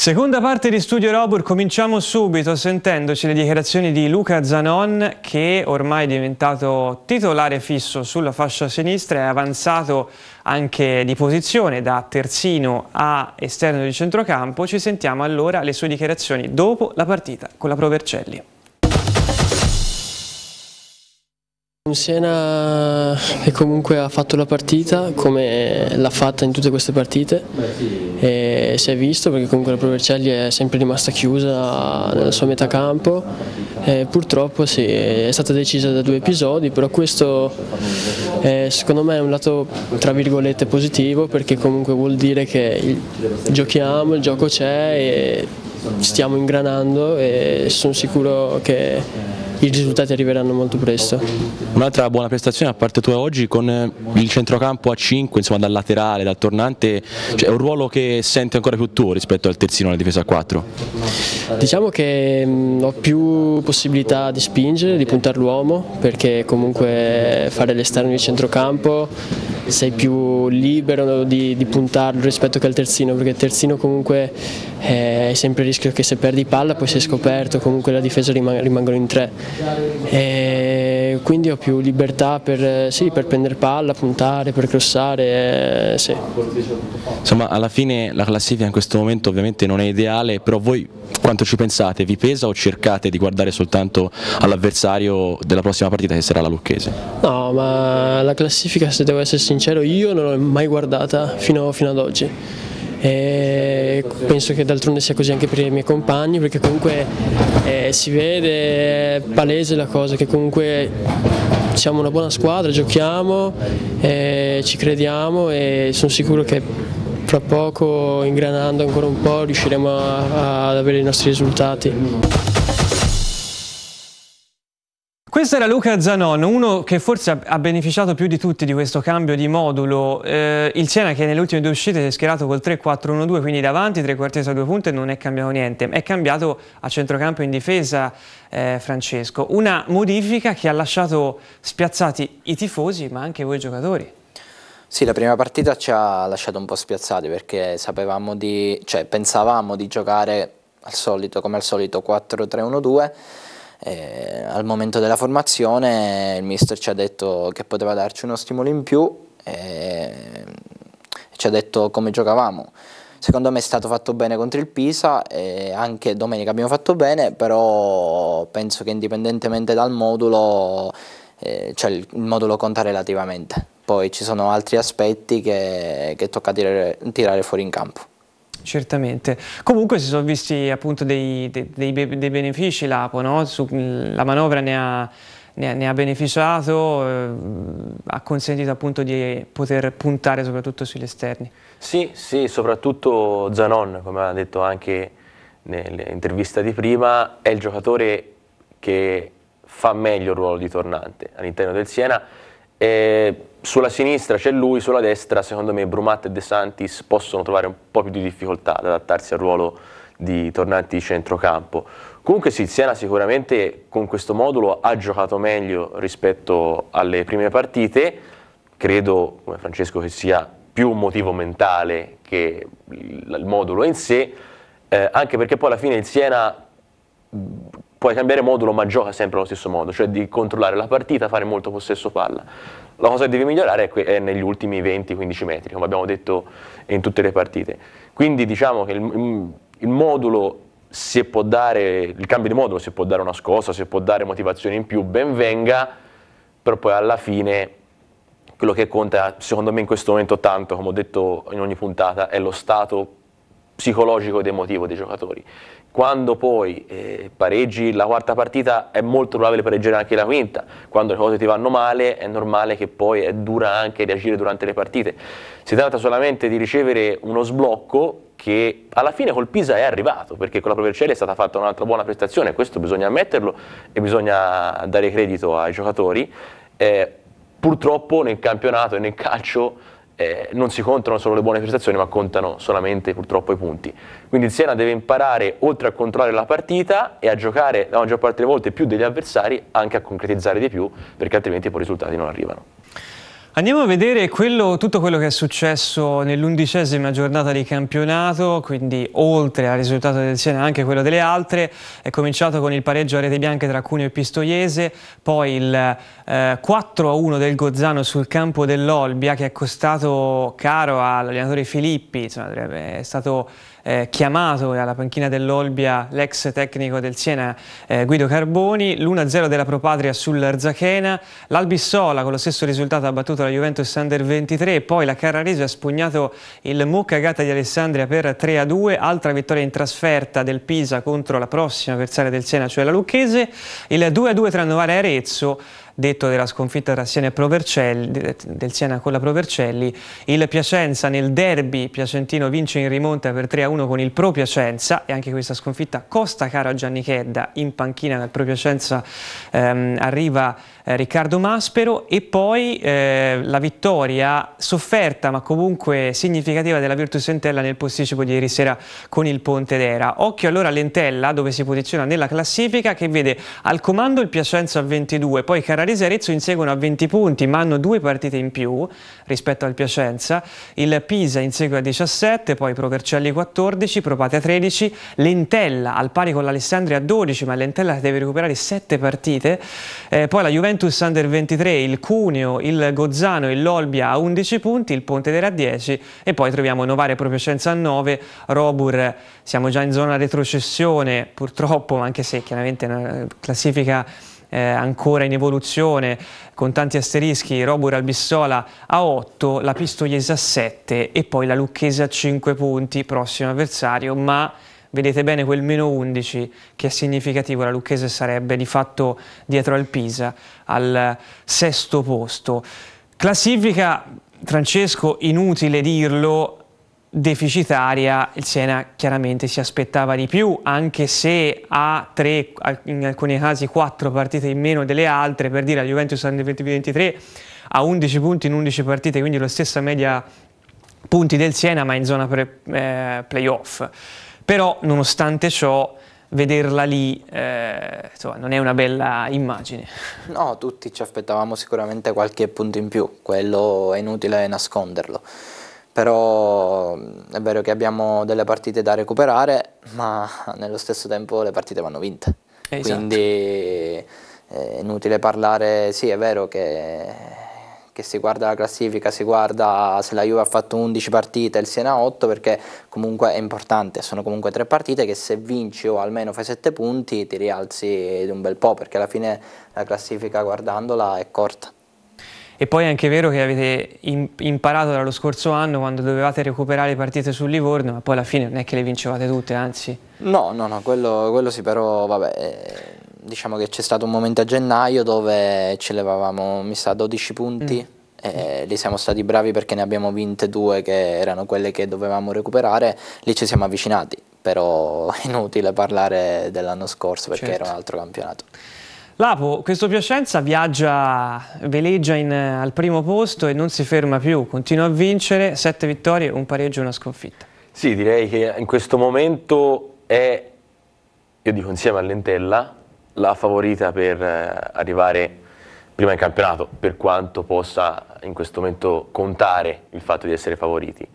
Seconda parte di Studio Robur, cominciamo subito sentendoci le dichiarazioni di Luca Zanon che ormai è diventato titolare fisso sulla fascia sinistra, è avanzato anche di posizione da terzino a esterno di centrocampo, ci sentiamo allora le sue dichiarazioni dopo la partita con la Pro Vercelli. Un Siena che comunque ha fatto la partita come l'ha fatta in tutte queste partite e si è visto perché comunque la Provercelli è sempre rimasta chiusa nella sua metà campo e purtroppo sì, è stata decisa da due episodi però questo è, secondo me è un lato tra virgolette positivo perché comunque vuol dire che giochiamo, il gioco c'è e stiamo ingranando e sono sicuro che i risultati arriveranno molto presto. Un'altra buona prestazione a parte tua oggi con eh, il centrocampo a 5, insomma dal laterale, dal tornante, cioè è un ruolo che senti ancora più tuo rispetto al terzino alla difesa a 4? Diciamo che mm, ho più possibilità di spingere, di puntare l'uomo perché comunque fare l'esterno di centrocampo sei più libero di, di puntarlo rispetto che al terzino perché il terzino comunque è eh, sempre il rischio che se perdi palla poi sei scoperto comunque la difesa rimangono in tre e quindi ho più libertà per, sì, per prendere palla, puntare, per crossare, eh, sì. Insomma alla fine la classifica in questo momento ovviamente non è ideale, però voi quanto ci pensate? Vi pesa o cercate di guardare soltanto all'avversario della prossima partita che sarà la Lucchese? No, ma la classifica se devo essere sincero io non l'ho mai guardata fino, fino ad oggi e penso che d'altronde sia così anche per i miei compagni perché comunque eh, si vede palese la cosa che comunque siamo una buona squadra, giochiamo, eh, ci crediamo e sono sicuro che fra poco ingranando ancora un po' riusciremo a, a, ad avere i nostri risultati. Questo era Luca Zanon, uno che forse ha beneficiato più di tutti di questo cambio di modulo. Eh, il Siena che nelle ultime due uscite si è schierato col 3-4-1-2, quindi davanti, tre quarti a due punte, non è cambiato niente. È cambiato a centrocampo in difesa eh, Francesco. Una modifica che ha lasciato spiazzati i tifosi, ma anche voi giocatori. Sì, la prima partita ci ha lasciato un po' spiazzati perché sapevamo di, cioè, pensavamo di giocare al solito, come al solito 4-3-1-2 e eh, al momento della formazione il mister ci ha detto che poteva darci uno stimolo in più e eh, ci ha detto come giocavamo. Secondo me è stato fatto bene contro il Pisa e anche domenica abbiamo fatto bene, però penso che indipendentemente dal modulo, eh, cioè il modulo conta relativamente. Poi ci sono altri aspetti che, che tocca tirare, tirare fuori in campo certamente. Comunque si sono visti appunto dei, dei, dei, dei benefici l'Apo, no? la manovra ne ha, ne ne ha beneficiato, eh, ha consentito appunto di poter puntare soprattutto sugli esterni. Sì, sì, soprattutto Zanon, come ha detto anche nell'intervista di prima, è il giocatore che fa meglio il ruolo di tornante all'interno del Siena e sulla sinistra c'è lui, sulla destra secondo me Brumat e De Santis possono trovare un po' più di difficoltà ad adattarsi al ruolo di tornanti di centrocampo. Comunque sì, Siena sicuramente con questo modulo ha giocato meglio rispetto alle prime partite, credo come Francesco che sia più un motivo mentale che il modulo in sé, eh, anche perché poi alla fine il Siena puoi cambiare modulo ma gioca sempre allo stesso modo, cioè di controllare la partita, fare molto possesso palla. La cosa che devi migliorare è, è negli ultimi 20-15 metri, come abbiamo detto in tutte le partite. Quindi diciamo che il, il modulo si può dare, il cambio di modulo si può dare una scossa, si può dare motivazione in più, ben venga, però poi alla fine quello che conta secondo me in questo momento tanto, come ho detto in ogni puntata, è lo stato psicologico ed emotivo dei giocatori. Quando poi eh, pareggi la quarta partita è molto probabile pareggiare anche la quinta, quando le cose ti vanno male è normale che poi è dura anche reagire durante le partite. Si tratta solamente di ricevere uno sblocco che alla fine col Pisa è arrivato, perché con la Provercelli è stata fatta un'altra buona prestazione, questo bisogna ammetterlo e bisogna dare credito ai giocatori. Eh, purtroppo nel campionato e nel calcio eh, non si contano solo le buone prestazioni, ma contano solamente purtroppo i punti. Quindi il Siena deve imparare, oltre a controllare la partita e a giocare la maggior parte delle volte più degli avversari, anche a concretizzare di più, perché altrimenti poi i risultati non arrivano. Andiamo a vedere quello, tutto quello che è successo nell'undicesima giornata di campionato, quindi oltre al risultato del Siena anche quello delle altre. È cominciato con il pareggio a rete bianche tra Cuneo e Pistoiese, poi il eh, 4-1 del Gozzano sul campo dell'Olbia che è costato caro all'allenatore Filippi, insomma, è stato eh, chiamato alla panchina dell'Olbia l'ex tecnico del Siena eh, Guido Carboni, l'1-0 della Pro Patria sull'Arzachena, l'Albissola con lo stesso risultato ha battuto la Juventus Under 23 e poi la Carrarese ha spugnato il Muccagata di Alessandria per 3-2, altra vittoria in trasferta del Pisa contro la prossima avversaria del Siena, cioè la Lucchese, il 2-2 tra Novara e Arezzo, detto della sconfitta tra Siena e del Siena con la Provercelli, il Piacenza nel derby piacentino vince in rimonta per 3-1 con il Pro Piacenza e anche questa sconfitta costa caro a Gianni Chedda in panchina dal Pro Piacenza ehm, arriva eh, Riccardo Maspero e poi eh, la vittoria sofferta ma comunque significativa della Virtus Entella nel posticipo di ieri sera con il Pontedera. Occhio allora all'Entella dove si posiziona nella classifica che vede al comando il Piacenza a 22, poi Carrarese e Arezzo inseguono a 20 punti ma hanno due partite in più rispetto al Piacenza, il Pisa insegue a 17, poi Provercelli 14, Propate a 13, l'Entella al pari con l'Alessandria a 12 ma l'Entella deve recuperare 7 partite, eh, poi la Juventus Juventus Under 23, il Cuneo, il Gozzano, il Lolbia a 11 punti, il Ponte Dera a 10 e poi troviamo Novare Propiacenza a 9, Robur siamo già in zona retrocessione purtroppo anche se chiaramente è una classifica eh, ancora in evoluzione con tanti asterischi, Robur Albissola a 8, la Pistoiese a 7 e poi la Lucchese a 5 punti, prossimo avversario ma vedete bene quel meno 11 che è significativo, la Lucchese sarebbe di fatto dietro al Pisa, al sesto posto. Classifica, Francesco, inutile dirlo, deficitaria, il Siena chiaramente si aspettava di più, anche se ha tre, in alcuni casi quattro partite in meno delle altre, per dire la Juventus nel 2023 ha 11 punti in 11 partite, quindi la stessa media punti del Siena, ma in zona pre, eh, playoff. Però, nonostante ciò, vederla lì eh, insomma, non è una bella immagine. No, tutti ci aspettavamo sicuramente qualche punto in più, quello è inutile nasconderlo. Però mm, è vero che abbiamo delle partite da recuperare, ma nello stesso tempo le partite vanno vinte. Esatto. Quindi eh, è inutile parlare, sì è vero che che si guarda la classifica, si guarda se la Juve ha fatto 11 partite, il Siena 8, perché comunque è importante, sono comunque tre partite che se vinci o almeno fai 7 punti ti rialzi di un bel po', perché alla fine la classifica guardandola è corta. E poi è anche vero che avete imparato dallo scorso anno quando dovevate recuperare partite sul Livorno, ma poi alla fine non è che le vincevate tutte, anzi. No, no, no, quello, quello sì, però vabbè... Eh, diciamo che c'è stato un momento a gennaio dove ci levavamo, mi sa, 12 punti. Mm. E lì siamo stati bravi perché ne abbiamo vinte due che erano quelle che dovevamo recuperare, lì ci siamo avvicinati, però è inutile parlare dell'anno scorso perché certo. era un certo. altro campionato. Lapo, questo Piacenza viaggia, veleggia in, al primo posto e non si ferma più, continua a vincere, sette vittorie, un pareggio e una sconfitta. Sì, direi che in questo momento è, io dico insieme all'Entella, la favorita per eh, arrivare prima in campionato, per quanto possa in questo momento contare il fatto di essere favoriti.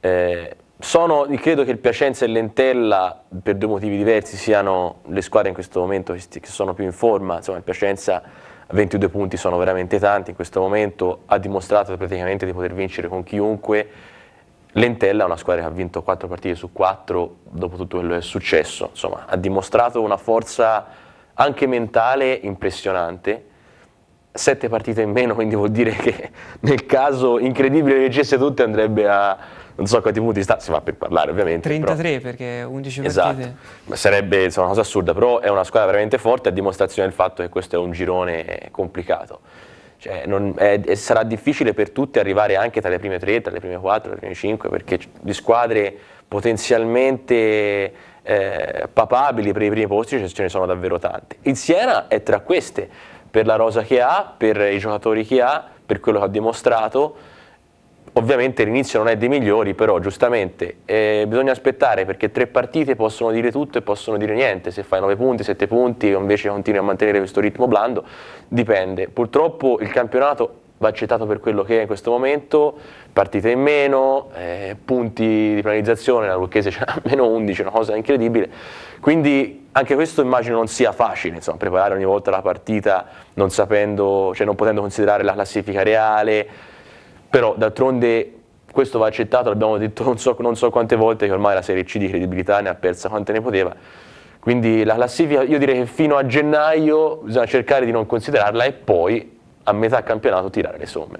Eh, sono, credo che il Piacenza e l'Entella, per due motivi diversi, siano le squadre in questo momento che, sono più in forma. Insomma, il Piacenza a 22 punti sono veramente tanti in questo momento, ha dimostrato praticamente di poter vincere con chiunque. L'Entella è una squadra che ha vinto 4 partite su 4 dopo tutto quello che è successo, insomma, ha dimostrato una forza anche mentale impressionante. Sette partite in meno, quindi vuol dire che nel caso incredibile che vincesse tutte andrebbe a non so quanti punti sta, si va per parlare ovviamente. 33 però. perché 11 esatto. partite. Ma sarebbe insomma, una cosa assurda, però è una squadra veramente forte a dimostrazione del fatto che questo è un girone complicato. Cioè, non, è, sarà difficile per tutti arrivare anche tra le prime 3, tra le prime 4, tra le prime 5, perché di squadre potenzialmente eh, papabili per i primi posti ce ne sono davvero tante. Il Siena è tra queste, per la rosa che ha, per i giocatori che ha, per quello che ha dimostrato. Ovviamente l'inizio non è dei migliori, però giustamente eh, bisogna aspettare perché tre partite possono dire tutto e possono dire niente, se fai 9 punti, 7 punti o invece continui a mantenere questo ritmo blando, dipende. Purtroppo il campionato va accettato per quello che è in questo momento, partite in meno, eh, punti di penalizzazione, la Lucchese c'è meno 11, una cosa incredibile, quindi anche questo immagino non sia facile, insomma, preparare ogni volta la partita non sapendo, cioè non potendo considerare la classifica reale, però d'altronde questo va accettato, l'abbiamo detto non so, non so quante volte che ormai la Serie C di credibilità ne ha persa quante ne poteva, quindi la classifica io direi che fino a gennaio bisogna cercare di non considerarla e poi a metà campionato tirare le somme.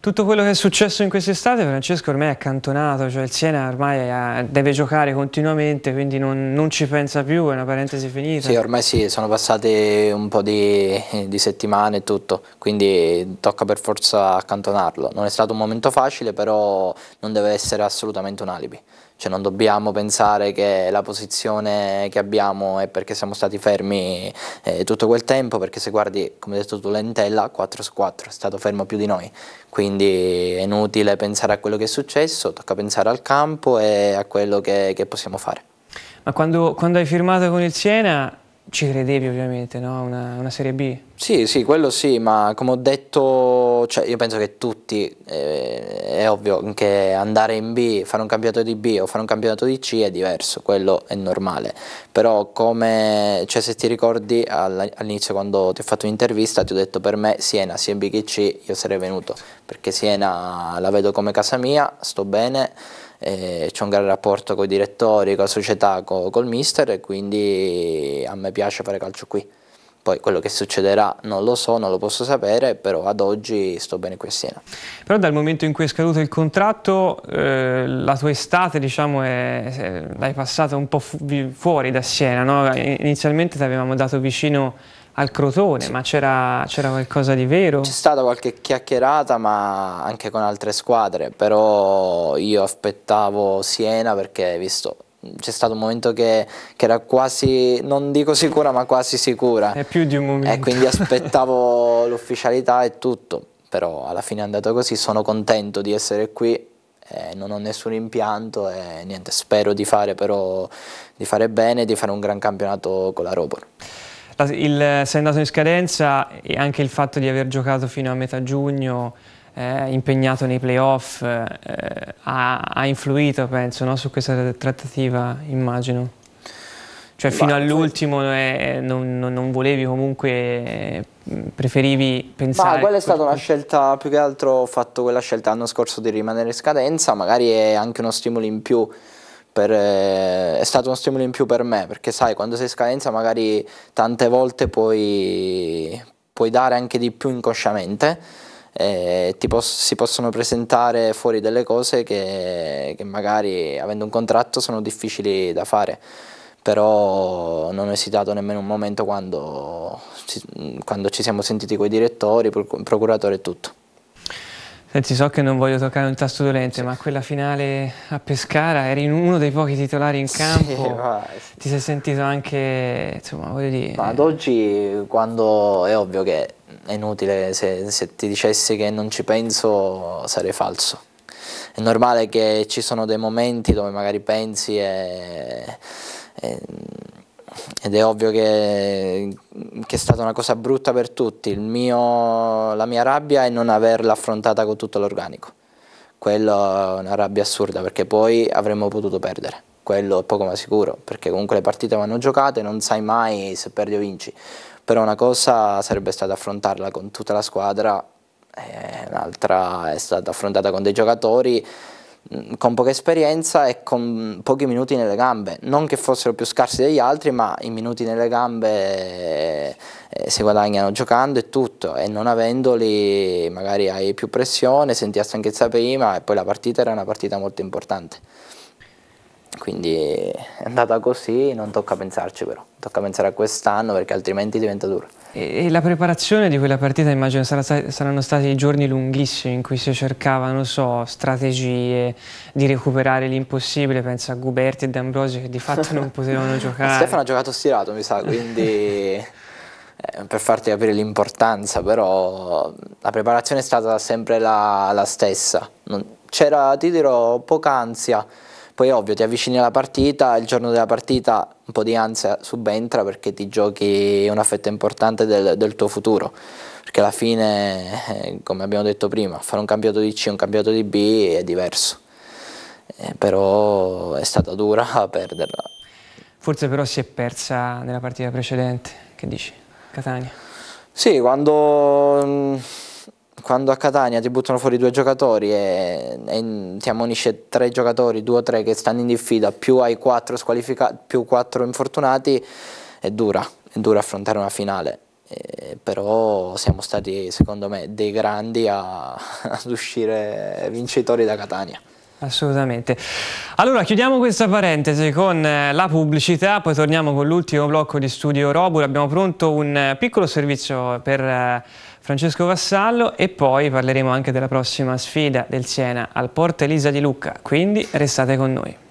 Tutto quello che è successo in quest'estate Francesco ormai è accantonato, cioè il Siena ormai eh, deve giocare continuamente, quindi non, non, ci pensa più, è una parentesi finita. Sì, ormai sì, sono passate un po' di, di settimane e tutto, quindi tocca per forza accantonarlo. Non è stato un momento facile, però non deve essere assolutamente un alibi. Cioè non dobbiamo pensare che la posizione che abbiamo è perché siamo stati fermi eh, tutto quel tempo, perché se guardi, come hai detto tu, Lentella, 4 su 4, è stato fermo più di noi. Quindi è inutile pensare a quello che è successo, tocca pensare al campo e a quello che, che possiamo fare. Ma quando, quando hai firmato con il Siena ci credevi ovviamente, no? Una, una Serie B? Sì, sì, quello sì, ma come ho detto io, cioè, io penso che tutti, eh, è ovvio che andare in B, fare un campionato di B o fare un campionato di C è diverso, quello è normale, però come, cioè, se ti ricordi all'inizio quando ti ho fatto un'intervista ti ho detto per me Siena sia in B che C io sarei venuto, perché Siena la vedo come casa mia, sto bene, eh, c'è un gran rapporto con i direttori, con la società, con, col mister e quindi a me piace fare calcio qui. Poi quello che succederà non lo so, non lo posso sapere, però ad oggi sto bene qui a Siena. Però dal momento in cui è scaduto il contratto, eh, la tua estate diciamo, è, l'hai passata un po' fu fuori da Siena, no? inizialmente ti avevamo dato vicino al Crotone, sì. ma c'era, qualcosa di vero? C'è stata qualche chiacchierata, ma anche con altre squadre, però io aspettavo Siena perché visto c'è stato un momento che, che, era quasi, non dico sicura, ma quasi sicura. È più di un momento. E quindi aspettavo l'ufficialità e tutto, però alla fine è andato così, sono contento di essere qui, eh, non ho nessun impianto e niente, spero di fare però, di fare bene e di fare un gran campionato con la Robor. Il, sei andato in scadenza e anche il fatto di aver giocato fino a metà giugno eh, impegnato nei playoff, eh, ha, ha, influito, penso, no? su questa trattativa, immagino. Cioè fino all'ultimo eh, non, non, volevi comunque, preferivi pensare... Ma quella è stata una scelta, più che altro ho fatto quella scelta l'anno scorso di rimanere in scadenza, magari è anche uno stimolo in più per, eh, è stato uno stimolo in più per me, perché sai, quando sei in scadenza magari tante volte puoi, puoi dare anche di più inconsciamente, eh, pos- si possono presentare fuori delle cose che, che magari avendo un contratto sono difficili da fare però non ho esitato nemmeno un momento quando, quando ci siamo sentiti con i direttori, il procuratore e tutto. Senti, so che non voglio toccare un tasto dolente, sì. ma quella finale a Pescara eri uno dei pochi titolari in campo. Sì, ma... Ti sei sentito anche, insomma, voglio dire... Ma ad eh. oggi, quando è ovvio che è inutile, se, se ti dicessi che non ci penso sarei falso. È normale che ci sono dei momenti dove magari pensi e, e ed è ovvio che, che, è stata una cosa brutta per tutti. Mio, la mia rabbia è non averla affrontata con tutto l'organico. Quello è una rabbia assurda perché poi avremmo potuto perdere. Quello è poco ma sicuro perché comunque le partite vanno giocate, non sai mai se perdi o vinci però una cosa sarebbe stata affrontarla con tutta la squadra, un'altra è stata affrontata con dei giocatori con poca esperienza e con pochi minuti nelle gambe, non che fossero più scarsi degli altri, ma i minuti nelle gambe eh, eh, si guadagnano giocando e tutto, e non avendoli magari hai più pressione, senti la stanchezza prima e poi la partita era una partita molto importante. Quindi è andata così, non tocca pensarci però, tocca pensare a quest'anno perché altrimenti diventa duro. E, e la preparazione di quella partita immagino sarà, saranno stati giorni lunghissimi in cui si cercavano so, strategie di recuperare l'impossibile, penso a Guberti e D'Ambrosio che di fatto non potevano giocare. Stefano ha giocato stirato mi sa, quindi eh, per farti capire l'importanza, però la preparazione è stata sempre la, la stessa. C'era, ti dirò, poca ansia poi ovvio, ti avvicini alla partita, il giorno della partita un po' di ansia subentra perché ti giochi una fetta importante del, del tuo futuro. Perché alla fine, eh, come abbiamo detto prima, fare un campionato di C e un campionato di B è diverso. Eh, però è stata dura perderla. Forse però si è persa nella partita precedente, che dici? Catania. Sì, quando mm, quando a Catania ti buttano fuori due giocatori e, e ti ammonisce tre giocatori, due o tre che stanno in diffida, più hai quattro squalificati, più quattro infortunati, è dura, è dura affrontare una finale. Eh, però siamo stati, secondo me, dei grandi a, ad uscire vincitori da Catania. Assolutamente. Allora chiudiamo questa parentesi con eh, la pubblicità, poi torniamo con l'ultimo blocco di Studio Robur. Abbiamo pronto un eh, piccolo servizio per eh, Francesco Vassallo e poi parleremo anche della prossima sfida del Siena al Porta Elisa di Lucca, quindi restate con noi.